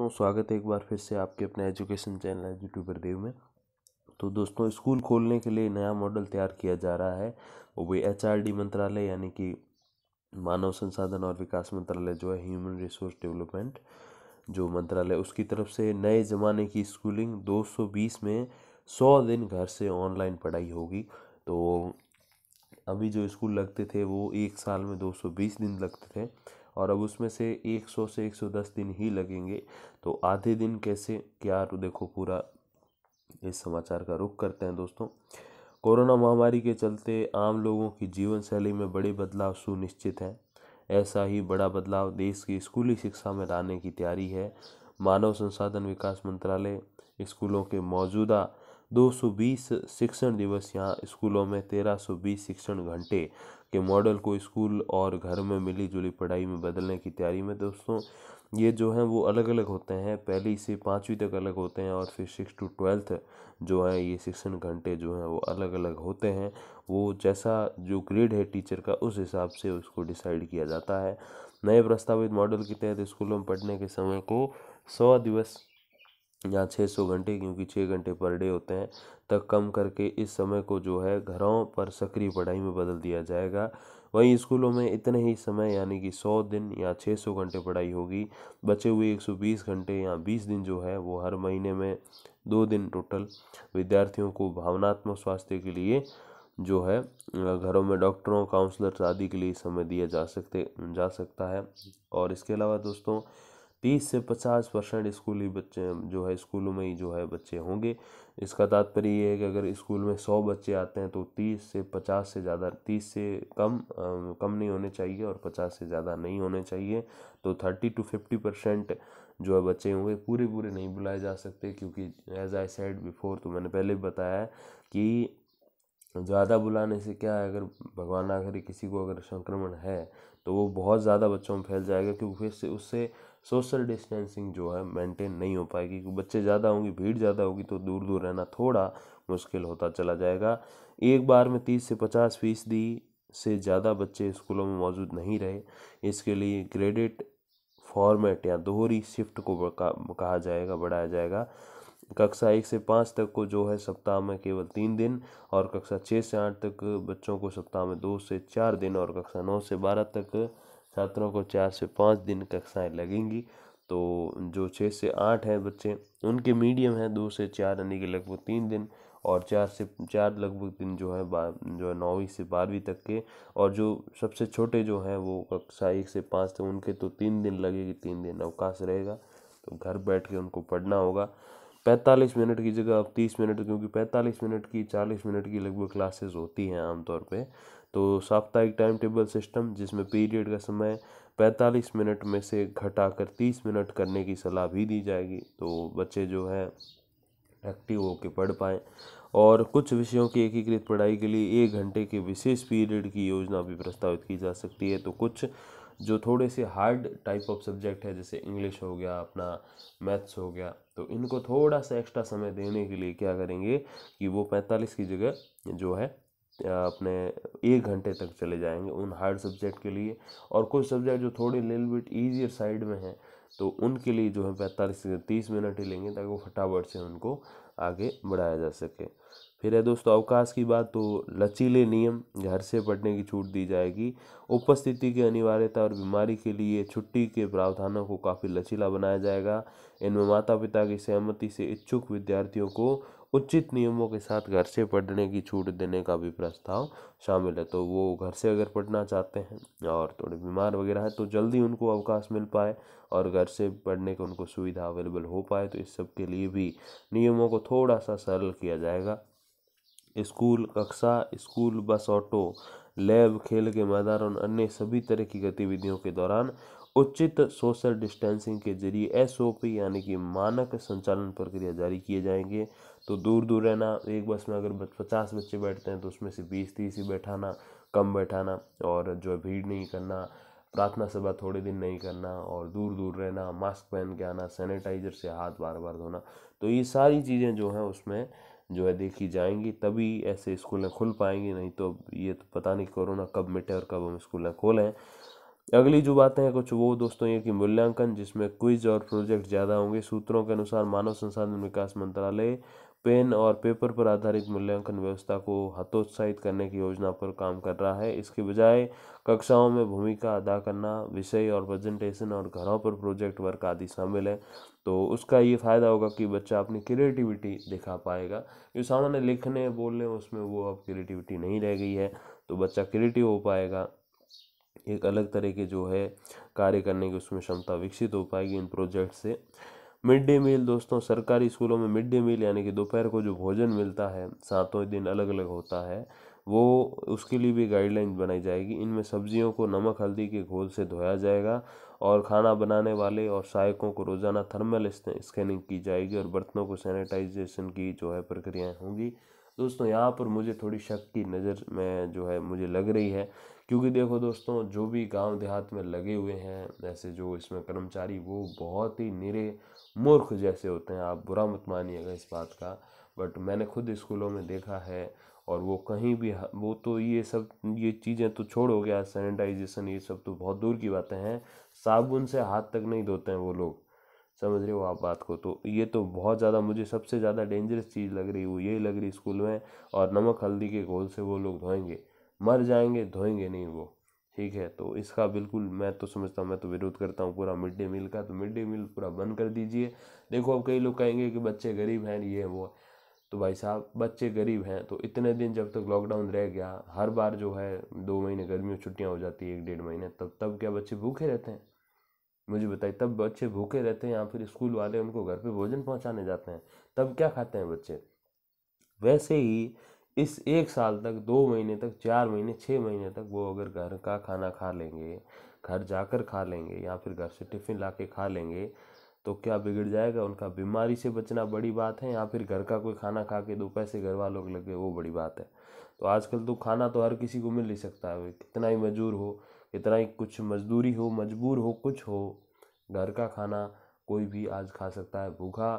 दोस्तों स्वागत है एक बार फिर से आपके अपने एजुकेशन चैनल यूट्यूबर देव में तो दोस्तों स्कूल खोलने के लिए नया मॉडल तैयार किया जा रहा है वो भी एच मंत्रालय यानी कि मानव संसाधन और विकास मंत्रालय जो है ह्यूमन रिसोर्स डेवलपमेंट जो मंत्रालय उसकी तरफ से नए ज़माने की स्कूलिंग 220 में 100 दिन घर से ऑनलाइन पढ़ाई होगी तो अभी जो स्कूल लगते थे वो एक साल में 220 दिन लगते थे और अब उसमें से 100 से 110 दिन ही लगेंगे तो आधे दिन कैसे क्या तो देखो पूरा इस समाचार का रुख करते हैं दोस्तों कोरोना महामारी के चलते आम लोगों की जीवन शैली में बड़े बदलाव सुनिश्चित हैं ऐसा ही बड़ा बदलाव देश की स्कूली शिक्षा में लाने की तैयारी है मानव संसाधन विकास मंत्रालय स्कूलों के मौजूदा 220 शिक्षण दिवस यहाँ स्कूलों में 1320 शिक्षण घंटे के मॉडल को स्कूल और घर में मिली जुली पढ़ाई में बदलने की तैयारी में दोस्तों ये जो हैं वो अलग अलग होते हैं पहली से पाँचवीं तक अलग होते हैं और फिर सिक्स टू ट्वेल्थ जो है ये शिक्षण घंटे जो हैं वो अलग अलग होते हैं वो जैसा जो ग्रेड है टीचर का उस हिसाब से उसको डिसाइड किया जाता है नए प्रस्तावित मॉडल के तहत स्कूलों में पढ़ने के समय को सौ दिवस या छः सौ घंटे क्योंकि छः घंटे पर डे होते हैं तक कम करके इस समय को जो है घरों पर सक्रिय पढ़ाई में बदल दिया जाएगा वहीं स्कूलों में इतने ही समय यानी कि सौ दिन या छः सौ घंटे पढ़ाई होगी बचे हुए एक सौ बीस घंटे या बीस दिन जो है वो हर महीने में दो दिन टोटल विद्यार्थियों को भावनात्मक स्वास्थ्य के लिए जो है घरों में डॉक्टरों काउंसलर्स आदि के लिए समय दिया जा सकते जा सकता है और इसके अलावा दोस्तों तीस से पचास परसेंट स्कूली बच्चे जो है स्कूलों में ही जो है बच्चे होंगे इसका तात्पर्य ये है कि अगर स्कूल में सौ बच्चे आते हैं तो तीस से पचास से ज़्यादा तीस से कम कम नहीं होने चाहिए और पचास से ज़्यादा नहीं होने चाहिए तो थर्टी टू फिफ्टी परसेंट जो है बच्चे होंगे पूरे पूरे नहीं बुलाए जा सकते क्योंकि एज आई सेड बिफोर तो मैंने पहले बताया कि ज़्यादा बुलाने से क्या है अगर भगवान ना करे किसी को अगर संक्रमण है तो वो बहुत ज़्यादा बच्चों में फैल जाएगा क्योंकि फिर से उससे सोशल डिस्टेंसिंग जो है मेंटेन नहीं हो पाएगी क्योंकि बच्चे ज़्यादा होंगे भीड़ ज़्यादा होगी तो दूर दूर रहना थोड़ा मुश्किल होता चला जाएगा एक बार में तीस से पचास फीसदी से ज़्यादा बच्चे स्कूलों में मौजूद नहीं रहे इसके लिए ग्रेडिट फॉर्मेट या दोहरी शिफ्ट को कहा जाएगा बढ़ाया जाएगा कक्षा एक से पाँच तक को जो है सप्ताह में केवल तीन दिन और कक्षा छः से आठ तक बच्चों को सप्ताह में दो से चार दिन और कक्षा नौ से बारह तक छात्रों को चार से पाँच दिन कक्षाएँ लगेंगी तो जो छः से आठ हैं बच्चे उनके मीडियम है दो से चार यानी कि लगभग तीन दिन और चार से चार लगभग दिन जो है जो है नौवीं से बारहवीं तक के और जो सबसे छोटे जो हैं वो कक्षा एक से पाँच तक उनके तो तीन दिन लगेगी तीन दिन अवकाश रहेगा तो घर बैठ के उनको पढ़ना होगा पैंतालीस मिनट की जगह अब तीस मिनट क्योंकि पैंतालीस मिनट की चालीस मिनट की लगभग क्लासेस होती हैं आमतौर पे तो साप्ताहिक टाइम टेबल सिस्टम जिसमें पीरियड का समय पैंतालीस मिनट में से घटाकर तीस मिनट करने की सलाह भी दी जाएगी तो बच्चे जो है एक्टिव होकर पढ़ पाएँ और कुछ विषयों की एकीकृत पढ़ाई के लिए एक घंटे के विशेष पीरियड की योजना भी प्रस्तावित की जा सकती है तो कुछ जो थोड़े से हार्ड टाइप ऑफ सब्जेक्ट है जैसे इंग्लिश हो गया अपना मैथ्स हो गया तो इनको थोड़ा सा एक्स्ट्रा समय देने के लिए क्या करेंगे कि वो पैंतालीस की जगह जो है अपने एक घंटे तक चले जाएंगे उन हार्ड सब्जेक्ट के लिए और कुछ सब्जेक्ट जो थोड़े लिल बिट ईजियर साइड में हैं तो उनके लिए जो है पैंतालीस से तीस मिनट ही लेंगे ताकि वो फटाफट से उनको आगे बढ़ाया जा सके फिर है दोस्तों अवकाश की बात तो लचीले नियम घर से पढ़ने की छूट दी जाएगी उपस्थिति की अनिवार्यता और बीमारी के लिए छुट्टी के प्रावधानों को काफ़ी लचीला बनाया जाएगा इनमें माता पिता की सहमति से इच्छुक विद्यार्थियों को उचित नियमों के साथ घर से पढ़ने की छूट देने का भी प्रस्ताव शामिल है तो वो घर से अगर पढ़ना चाहते हैं और थोड़े बीमार वगैरह हैं तो जल्दी उनको अवकाश मिल पाए और घर से पढ़ने की उनको सुविधा अवेलेबल हो पाए तो इस सब के लिए भी नियमों को थोड़ा सा सरल किया जाएगा स्कूल कक्षा स्कूल बस ऑटो लैब खेल के मैदान और अन्य सभी तरह की गतिविधियों के दौरान उचित सोशल डिस्टेंसिंग के जरिए एस यानी कि मानक संचालन प्रक्रिया जारी किए जाएंगे तो दूर दूर रहना एक बस में अगर पचास बच्चे बैठते हैं तो उसमें से बीस तीस ही बैठाना कम बैठाना और जो भीड़ नहीं करना प्रार्थना सभा थोड़े दिन नहीं करना और दूर दूर रहना मास्क पहन के आना सैनिटाइजर से हाथ बार बार धोना तो ये सारी चीज़ें जो हैं उसमें जो है देखी जाएंगी तभी ऐसे स्कूलें खुल पाएंगी नहीं तो ये तो पता नहीं कोरोना कब मिटे और कब हम स्कूलें खोलें अगली जो बातें हैं कुछ वो दोस्तों ये कि मूल्यांकन जिसमें क्विज और प्रोजेक्ट ज़्यादा होंगे सूत्रों के अनुसार मानव संसाधन विकास मंत्रालय पेन और पेपर पर आधारित मूल्यांकन व्यवस्था को हतोत्साहित करने की योजना पर काम कर रहा है इसके बजाय कक्षाओं में भूमिका अदा करना विषय और प्रेजेंटेशन और घरों पर प्रोजेक्ट वर्क आदि शामिल है तो उसका ये फ़ायदा होगा कि बच्चा अपनी क्रिएटिविटी दिखा पाएगा जो सामान्य लिखने बोलने उसमें वो अब क्रिएटिविटी नहीं रह गई है तो बच्चा क्रिएटिव हो पाएगा एक अलग तरह के जो है कार्य करने की उसमें क्षमता विकसित हो पाएगी इन प्रोजेक्ट से मिड डे मील दोस्तों सरकारी स्कूलों में मिड डे मील यानी कि दोपहर को जो भोजन मिलता है सातों दिन अलग अलग होता है वो उसके लिए भी गाइडलाइन बनाई जाएगी इनमें सब्जियों को नमक हल्दी के घोल से धोया जाएगा और खाना बनाने वाले और सहायकों को रोज़ाना थर्मल स्कैनिंग की जाएगी और बर्तनों को सैनिटाइजेशन की जो है प्रक्रियाएँ होंगी दोस्तों यहाँ पर मुझे थोड़ी शक की नज़र में जो है मुझे लग रही है क्योंकि देखो दोस्तों जो भी गांव देहात में लगे हुए हैं ऐसे जो इसमें कर्मचारी वो बहुत ही निरे मूर्ख जैसे होते हैं आप बुरा मत मानिएगा इस बात का बट मैंने खुद स्कूलों में देखा है और वो कहीं भी वो तो ये सब ये चीज़ें तो छोड़ हो गया सैनिटाइजेशन ये सब तो बहुत दूर की बातें हैं साबुन से हाथ तक नहीं धोते हैं वो लोग समझ रहे हो आप बात को तो ये तो बहुत ज़्यादा मुझे सबसे ज़्यादा डेंजरस चीज़ लग रही वो यही लग रही स्कूल में और नमक हल्दी के घोल से वो लोग धोएंगे मर जाएंगे धोएंगे नहीं वो ठीक है तो इसका बिल्कुल मैं तो समझता हूँ मैं तो विरोध करता हूँ पूरा मिड डे मील का तो मिड डे मील पूरा बंद कर दीजिए देखो अब कई लोग कहेंगे कि बच्चे गरीब हैं ये वो तो भाई साहब बच्चे गरीब हैं तो इतने दिन जब तक लॉकडाउन रह गया हर बार जो है दो महीने गर्मियों छुट्टियाँ हो जाती है एक डेढ़ महीने तब तब क्या बच्चे भूखे रहते हैं मुझे बताइए तब बच्चे भूखे रहते हैं या फिर स्कूल वाले उनको घर पे भोजन पहुंचाने जाते हैं तब क्या खाते हैं बच्चे वैसे ही इस एक साल तक दो महीने तक चार महीने छः महीने तक वो अगर घर का खाना खा लेंगे घर जाकर खा लेंगे या फिर घर से टिफ़िन ला के खा लेंगे तो क्या बिगड़ जाएगा उनका बीमारी से बचना बड़ी बात है या फिर घर का कोई खाना खा के दो पैसे घर वालों लग लगे वो बड़ी बात है तो आजकल तो खाना तो हर किसी को मिल नहीं सकता है कितना ही मजदूर हो कितना ही कुछ मजदूरी हो मजबूर हो कुछ हो घर का खाना कोई भी आज खा सकता है भूखा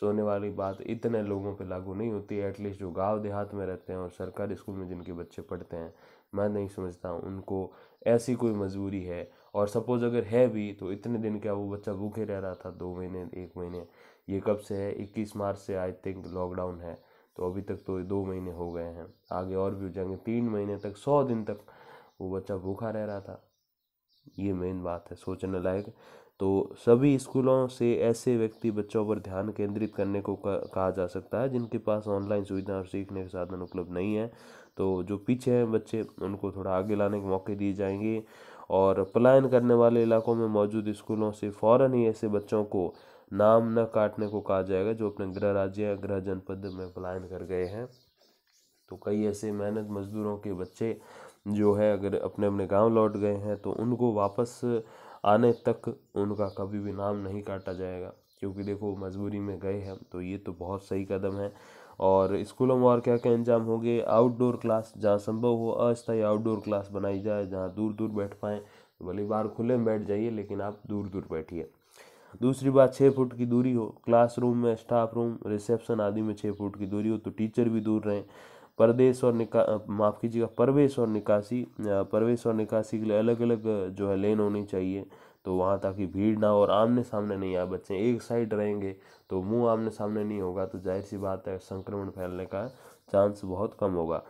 सोने वाली बात इतने लोगों पे लागू नहीं होती एटलीस्ट जो गांव देहात में रहते हैं और सरकारी स्कूल में जिनके बच्चे पढ़ते हैं मैं नहीं समझता उनको ऐसी कोई मजबूरी है और सपोज़ अगर है भी तो इतने दिन क्या वो बच्चा भूखे रह रहा था दो महीने एक महीने ये कब से है इक्कीस मार्च से आई थिंक लॉकडाउन है तो अभी तक तो दो महीने हो गए हैं आगे और भी हो जाएंगे तीन महीने तक सौ दिन तक वो बच्चा भूखा रह रहा था ये मेन बात है सोचने लायक तो सभी स्कूलों से ऐसे व्यक्ति बच्चों पर ध्यान केंद्रित करने को कहा जा सकता है जिनके पास ऑनलाइन सुविधा और सीखने के साधन उपलब्ध नहीं है तो जो पीछे हैं बच्चे उनको थोड़ा आगे लाने के मौके दिए जाएंगे और पलायन करने वाले इलाकों में मौजूद स्कूलों से फ़ौर ही ऐसे बच्चों को नाम न काटने को कहा जाएगा जो अपने गृह राज्य या गृह जनपद में पलायन कर गए हैं तो कई ऐसे मेहनत मजदूरों के बच्चे जो है अगर अपने अपने गांव लौट गए हैं तो उनको वापस आने तक उनका कभी भी नाम नहीं काटा जाएगा क्योंकि देखो मजबूरी में गए हैं तो ये तो बहुत सही कदम है और स्कूलों में और क्या क्या इंजाम हो गए आउटडोर क्लास जहाँ संभव हो अस्थायी आउटडोर क्लास बनाई जाए जहाँ दूर दूर बैठ पाएँ तो भले बाहर खुले में बैठ जाइए लेकिन आप दूर दूर बैठिए दूसरी बात छः फुट की दूरी हो क्लासरूम में स्टाफ रूम रिसेप्शन आदि में छः फुट की दूरी हो तो टीचर भी दूर रहें परदेश और निका माफ़ कीजिएगा प्रवेश और निकासी प्रवेश और निकासी के लिए अलग अलग जो है लेन होनी चाहिए तो वहाँ ताकि भीड़ ना हो और आमने सामने नहीं आए बच्चे एक साइड रहेंगे तो मुंह आमने सामने नहीं होगा तो जाहिर सी बात है संक्रमण फैलने का चांस बहुत कम होगा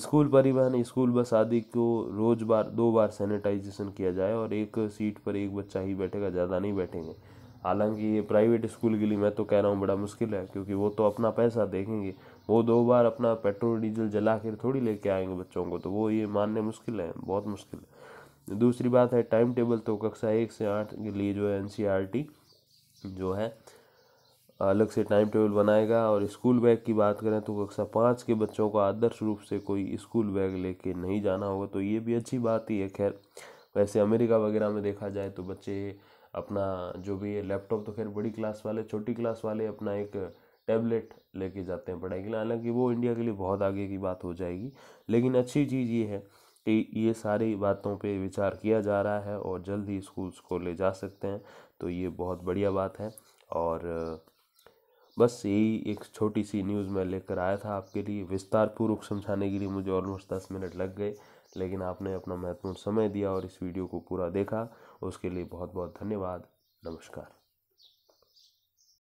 स्कूल परिवहन स्कूल बस आदि को रोज़ बार दो बार सैनिटाइजेशन किया जाए और एक सीट पर एक बच्चा ही बैठेगा ज़्यादा नहीं बैठेंगे हालांकि ये प्राइवेट स्कूल के लिए मैं तो कह रहा हूँ बड़ा मुश्किल है क्योंकि वो तो अपना पैसा देखेंगे वो दो बार अपना पेट्रोल डीजल जला कर थोड़ी लेके आएंगे बच्चों को तो वो ये मानने मुश्किल है बहुत मुश्किल है दूसरी बात है टाइम टेबल तो कक्षा एक से आठ के लिए जो है एन e जो है अलग से टाइम टेबल बनाएगा और स्कूल बैग की बात करें तो कक्षा पाँच के बच्चों को आदर्श रूप से कोई स्कूल बैग लेके नहीं जाना होगा तो ये भी अच्छी बात ही है खैर वैसे अमेरिका वगैरह में देखा जाए तो बच्चे अपना जो भी है लैपटॉप तो खैर बड़ी क्लास वाले छोटी क्लास वाले अपना एक टैबलेट लेके जाते हैं पढ़ाई के लिए हालांकि वो इंडिया के लिए बहुत आगे की बात हो जाएगी लेकिन अच्छी चीज़ ये है कि ये सारी बातों पे विचार किया जा रहा है और जल्द ही स्कूल्स खोले जा सकते हैं तो ये बहुत बढ़िया बात है और बस यही एक छोटी सी न्यूज़ मैं लेकर आया था आपके लिए विस्तार पूर्वक समझाने के लिए मुझे ऑलमोस्ट दस मिनट लग गए लेकिन आपने अपना महत्वपूर्ण समय दिया और इस वीडियो को पूरा देखा उसके लिए बहुत बहुत धन्यवाद नमस्कार